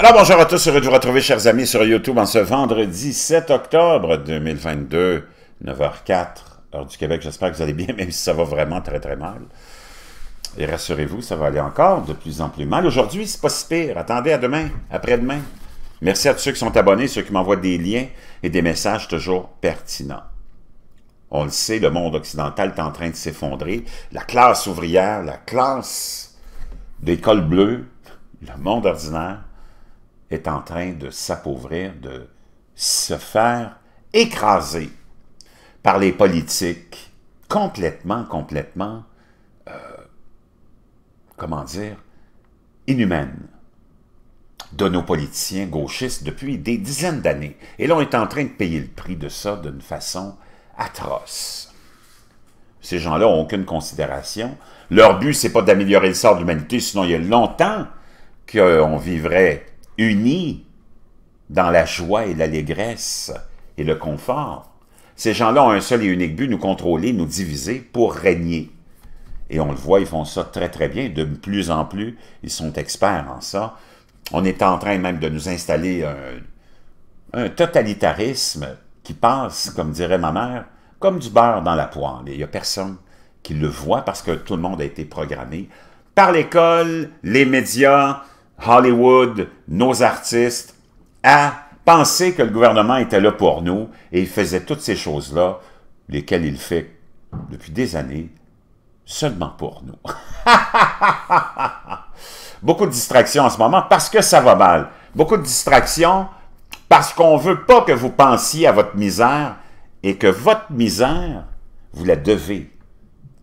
Alors bonjour à tous, heureux de vous retrouver chers amis sur YouTube en ce vendredi 7 octobre 2022, 9h04, heure du Québec. J'espère que vous allez bien, même si ça va vraiment très très mal. Et rassurez-vous, ça va aller encore de plus en plus mal. Aujourd'hui, c'est pas si pire. Attendez à demain, après-demain. Merci à tous ceux qui sont abonnés, ceux qui m'envoient des liens et des messages toujours pertinents. On le sait, le monde occidental est en train de s'effondrer. La classe ouvrière, la classe d'école bleue, le monde ordinaire est en train de s'appauvrir, de se faire écraser par les politiques complètement, complètement, euh, comment dire, inhumaines de nos politiciens gauchistes depuis des dizaines d'années. Et là, on est en train de payer le prix de ça d'une façon atroce. Ces gens-là n'ont aucune considération. Leur but, c'est pas d'améliorer le sort de l'humanité, sinon il y a longtemps qu'on vivrait unis dans la joie et l'allégresse et le confort. Ces gens-là ont un seul et unique but, nous contrôler, nous diviser pour régner. Et on le voit, ils font ça très très bien, de plus en plus, ils sont experts en ça. On est en train même de nous installer un, totalitarisme qui passe, comme dirait ma mère, comme du beurre dans la poêle. Il n'y a personne qui le voit parce que tout le monde a été programmé par l'école, les médias, Hollywood, nos artistes, à penser que le gouvernement était là pour nous et il faisait toutes ces choses-là, lesquelles il fait depuis des années, seulement pour nous. Beaucoup de distractions en ce moment parce que ça va mal. Beaucoup de distractions parce qu'on ne veut pas que vous pensiez à votre misère et que votre misère, vous la devez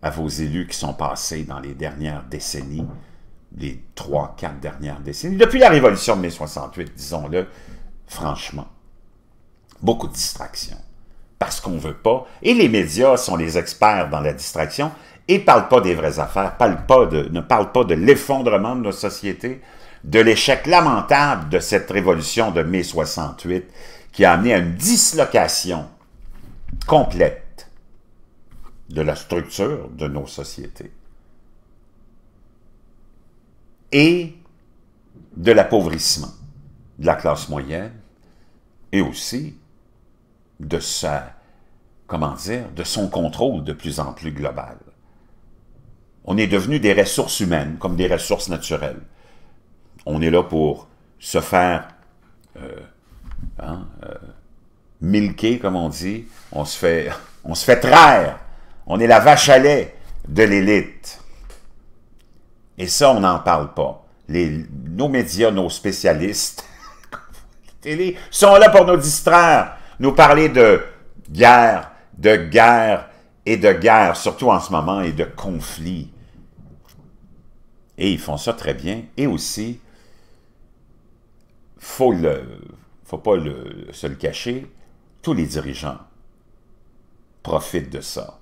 à vos élus qui sont passés dans les dernières décennies les trois, quatre dernières décennies, depuis la révolution de mai 68, disons-le, franchement, beaucoup de distractions, parce qu'on ne veut pas, et les médias sont les experts dans la distraction, et ne parlent pas des vraies affaires, pas de, ne parlent pas de l'effondrement de nos sociétés, de l'échec lamentable de cette révolution de mai 68, qui a amené à une dislocation complète de la structure de nos sociétés et de l'appauvrissement de la classe moyenne et aussi de sa, comment dire, de son contrôle de plus en plus global. On est devenu des ressources humaines comme des ressources naturelles. On est là pour se faire euh, hein, euh milquer, comme on dit. On se fait, on se fait traire. On est la vache à lait de l'élite. Et ça, on n'en parle pas. nos médias, nos spécialistes, télé, sont là pour nous distraire, nous parler de guerre, de guerre et de guerre, surtout en ce moment, et de conflits. Et ils font ça très bien. Et aussi, faut le, faut pas le, se le cacher, tous les dirigeants profitent de ça.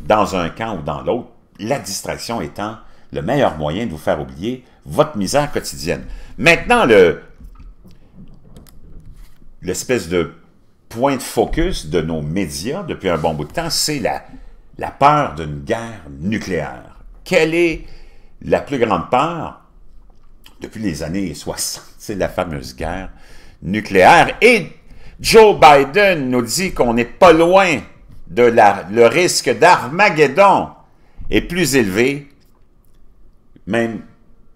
Dans un camp ou dans l'autre, la distraction étant le meilleur moyen de vous faire oublier votre misère quotidienne. Maintenant, le l'espèce de point de focus de nos médias depuis un bon bout de temps, c'est la, la peur d'une guerre nucléaire. Quelle est la plus grande peur depuis les années 60? C'est la fameuse guerre nucléaire. Et Joe Biden nous dit qu'on n'est pas loin de la, le risque d'Armageddon est plus élevé même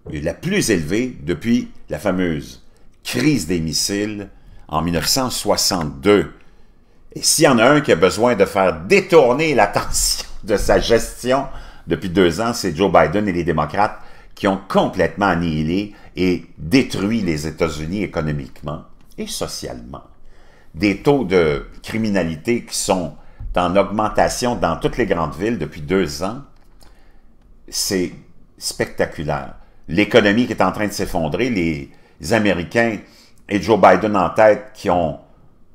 la plus élevée depuis la fameuse crise des missiles en 1962. Et s'il y en a un qui a besoin de faire détourner l'attention de sa gestion depuis deux ans, c'est Joe Biden et les démocrates qui ont complètement annihilé et détruit les États-Unis économiquement et socialement. Des taux de criminalité qui sont en augmentation dans toutes les grandes villes depuis deux ans, c'est spectaculaire. L'économie qui est en train de s'effondrer, les, Américains et Joe Biden en tête qui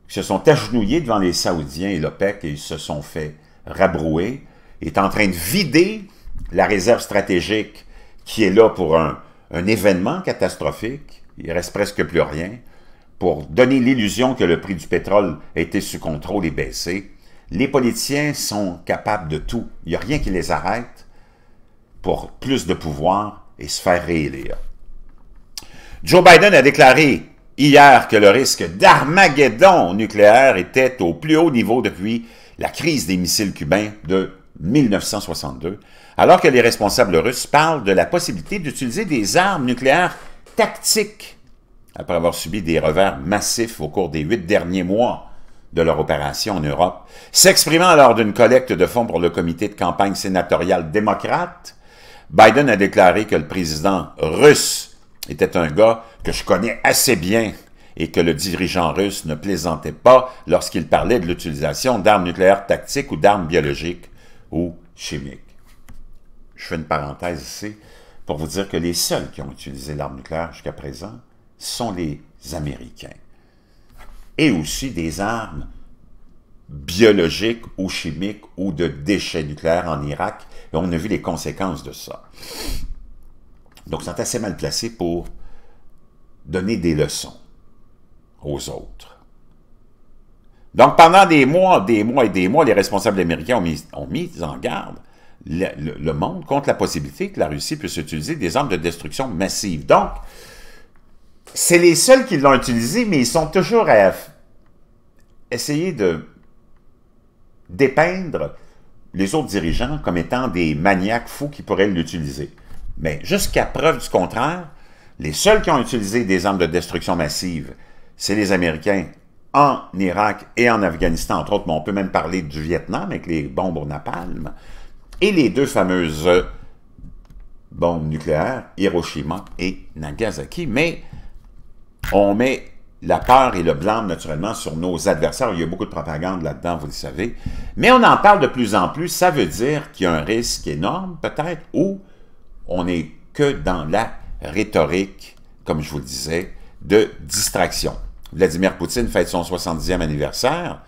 se sont agenouillés devant les Saoudiens et l'OPEC et ils se sont fait rabrouer, est en train de vider la réserve stratégique qui est là pour un, événement catastrophique. Il reste presque plus rien pour donner l'illusion que le prix du pétrole était sous contrôle et baissé. Les politiciens sont capables de tout. Il n'y a rien qui les arrête pour plus de pouvoir et se faire réélire. Joe Biden a déclaré hier que le risque d'Armageddon nucléaire était au plus haut niveau depuis la crise des missiles cubains de 1962, alors que les responsables russes parlent de la possibilité d'utiliser des armes nucléaires tactiques après avoir subi des revers massifs au cours des huit derniers mois de leur opération en Europe, s'exprimant lors d'une collecte de fonds pour le comité de campagne sénatoriale démocrate, Biden a déclaré que le président russe était un gars que je connais assez bien et que le dirigeant russe ne plaisantait pas lorsqu'il parlait de l'utilisation d'armes nucléaires tactiques ou d'armes biologiques ou chimiques. Je fais une parenthèse ici pour vous dire que les seuls qui ont utilisé l'arme nucléaire jusqu'à présent sont les Américains. Et aussi des armes biologique ou chimique ou de déchets nucléaires en Irak. Et on a vu les conséquences de ça. Donc, ils sont assez mal placés pour donner des leçons aux autres. Donc, pendant des mois, des mois et des mois, les responsables américains ont mis, en garde le, le, monde contre la possibilité que la Russie puisse utiliser des armes de destruction massive. Donc, c'est les seuls qui l'ont utilisé, mais ils sont toujours à essayer de dépeindre les autres dirigeants comme étant des maniaques fous qui pourraient l'utiliser. Mais jusqu'à preuve du contraire, les seuls qui ont utilisé des armes de destruction massive, c'est les Américains en Irak et en Afghanistan, entre autres, mais on peut même parler du Vietnam avec les bombes au napalm, et les deux fameuses euh, bombes nucléaires, Hiroshima et Nagasaki. Mais on met la peur et le blâme naturellement sur nos adversaires. Il y a beaucoup de propagande là-dedans, vous le savez. Mais on en parle de plus en plus. Ça veut dire qu'il y a un risque énorme, peut-être, où on n'est que dans la rhétorique, comme je vous le disais, de distraction. Vladimir Poutine fête son 70e anniversaire,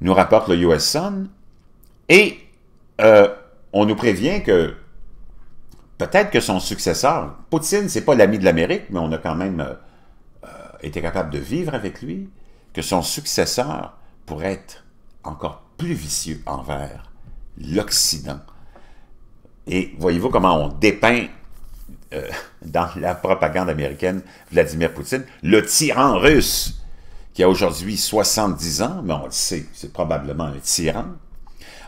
nous rapporte le US Sun, et euh, on nous prévient que peut-être que son successeur, Poutine, c'est pas l'ami de l'Amérique, mais on a quand même... Euh, était capable de vivre avec lui, que son successeur pourrait être encore plus vicieux envers l'Occident. Et voyez-vous comment on dépeint euh, dans la propagande américaine Vladimir Poutine, le tyran russe, qui a aujourd'hui 70 ans, mais on le sait, c'est probablement un tyran,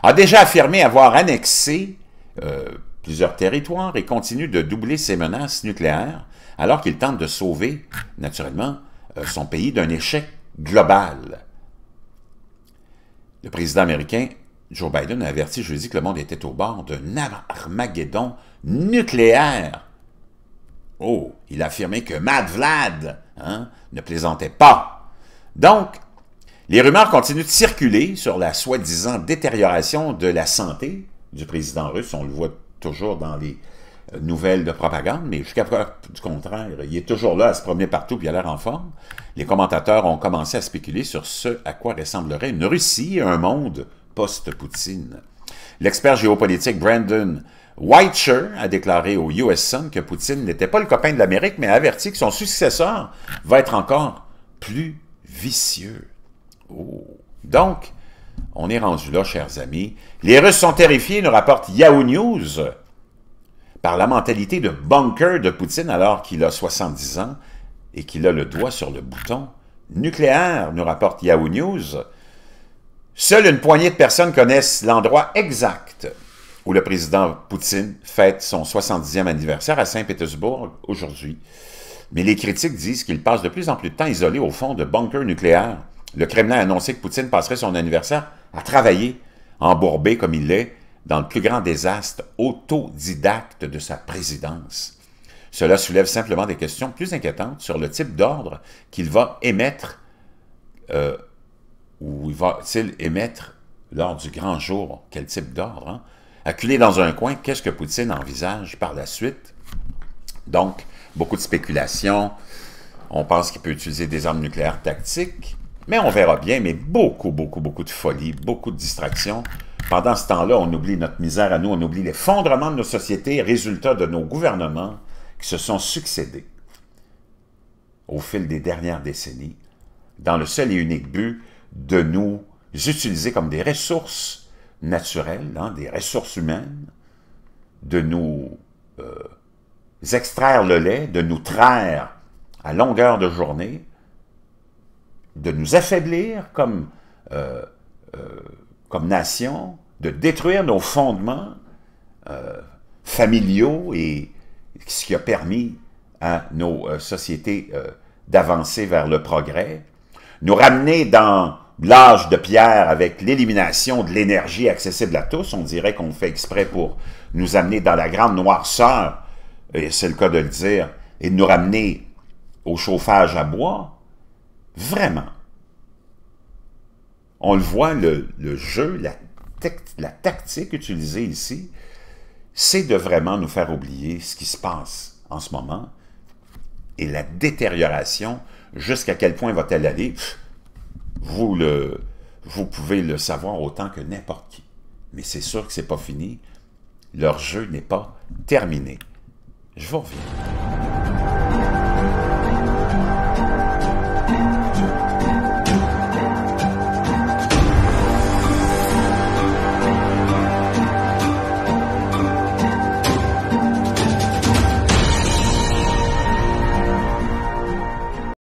a déjà affirmé avoir annexé euh, plusieurs territoires et continue de doubler ses menaces nucléaires alors qu'il tente de sauver, naturellement, euh, son pays d'un échec global. Le président américain Joe Biden a averti jeudi que le monde était au bord d'un Armageddon nucléaire. Oh, il a affirmé que Mad Vlad hein, ne plaisantait pas. Donc, les rumeurs continuent de circuler sur la soi-disant détérioration de la santé du président russe. On le voit toujours dans les euh, nouvelles de propagande, mais jusqu'à présent, du contraire, il est toujours là à se promener partout puis il a l'air en forme. Les commentateurs ont commencé à spéculer sur ce à quoi ressemblerait une Russie et un monde post-Poutine. L'expert géopolitique Brandon Whitecher a déclaré au US Sun que Poutine n'était pas le copain de l'Amérique, mais a averti que son successeur va être encore plus vicieux. Oh. Donc, on est rendu là, chers amis. Les Russes sont terrifiés, nous rapporte Yahoo News par la mentalité de bunker de Poutine alors qu'il a 70 ans et qu'il a le doigt sur le bouton nucléaire, nous rapporte Yahoo News. Seule une poignée de personnes connaissent l'endroit exact où le président Poutine fête son 70e anniversaire à Saint-Pétersbourg aujourd'hui. Mais les critiques disent qu'il passe de plus en plus de temps isolé au fond de bunker » nucléaire. Le Kremlin a annoncé que Poutine passerait son anniversaire à travailler, embourbé comme il l'est, dans le plus grand désastre autodidacte de sa présidence. Cela soulève simplement des questions plus inquiétantes sur le type d'ordre qu'il va émettre euh, ou va-t-il émettre lors du grand jour. Quel type d'ordre hein? Acculé dans un coin, qu'est-ce que Poutine envisage par la suite Donc, beaucoup de spéculations. On pense qu'il peut utiliser des armes nucléaires tactiques, mais on verra bien. Mais beaucoup, beaucoup, beaucoup de folie, beaucoup de distractions. Pendant ce temps-là, on oublie notre misère à nous, on oublie l'effondrement de nos sociétés, résultat de nos gouvernements qui se sont succédés au fil des dernières décennies, dans le seul et unique but de nous utiliser comme des ressources naturelles, hein, des ressources humaines, de nous euh, extraire le lait, de nous traire à longueur de journée, de nous affaiblir comme euh, euh, nation, de détruire nos fondements euh, familiaux et ce qui a permis à nos euh, sociétés euh, d'avancer vers le progrès, nous ramener dans l'âge de pierre avec l'élimination de l'énergie accessible à tous, on dirait qu'on fait exprès pour nous amener dans la grande noirceur, et c'est le cas de le dire, et nous ramener au chauffage à bois, vraiment. On le voit, le, le jeu, la la tactique utilisée ici, c'est de vraiment nous faire oublier ce qui se passe en ce moment et la détérioration, jusqu'à quel point va-t-elle aller, vous, vous pouvez le savoir autant que n'importe qui. Mais c'est sûr que ce n'est pas fini. Leur jeu n'est pas terminé. Je vous reviens.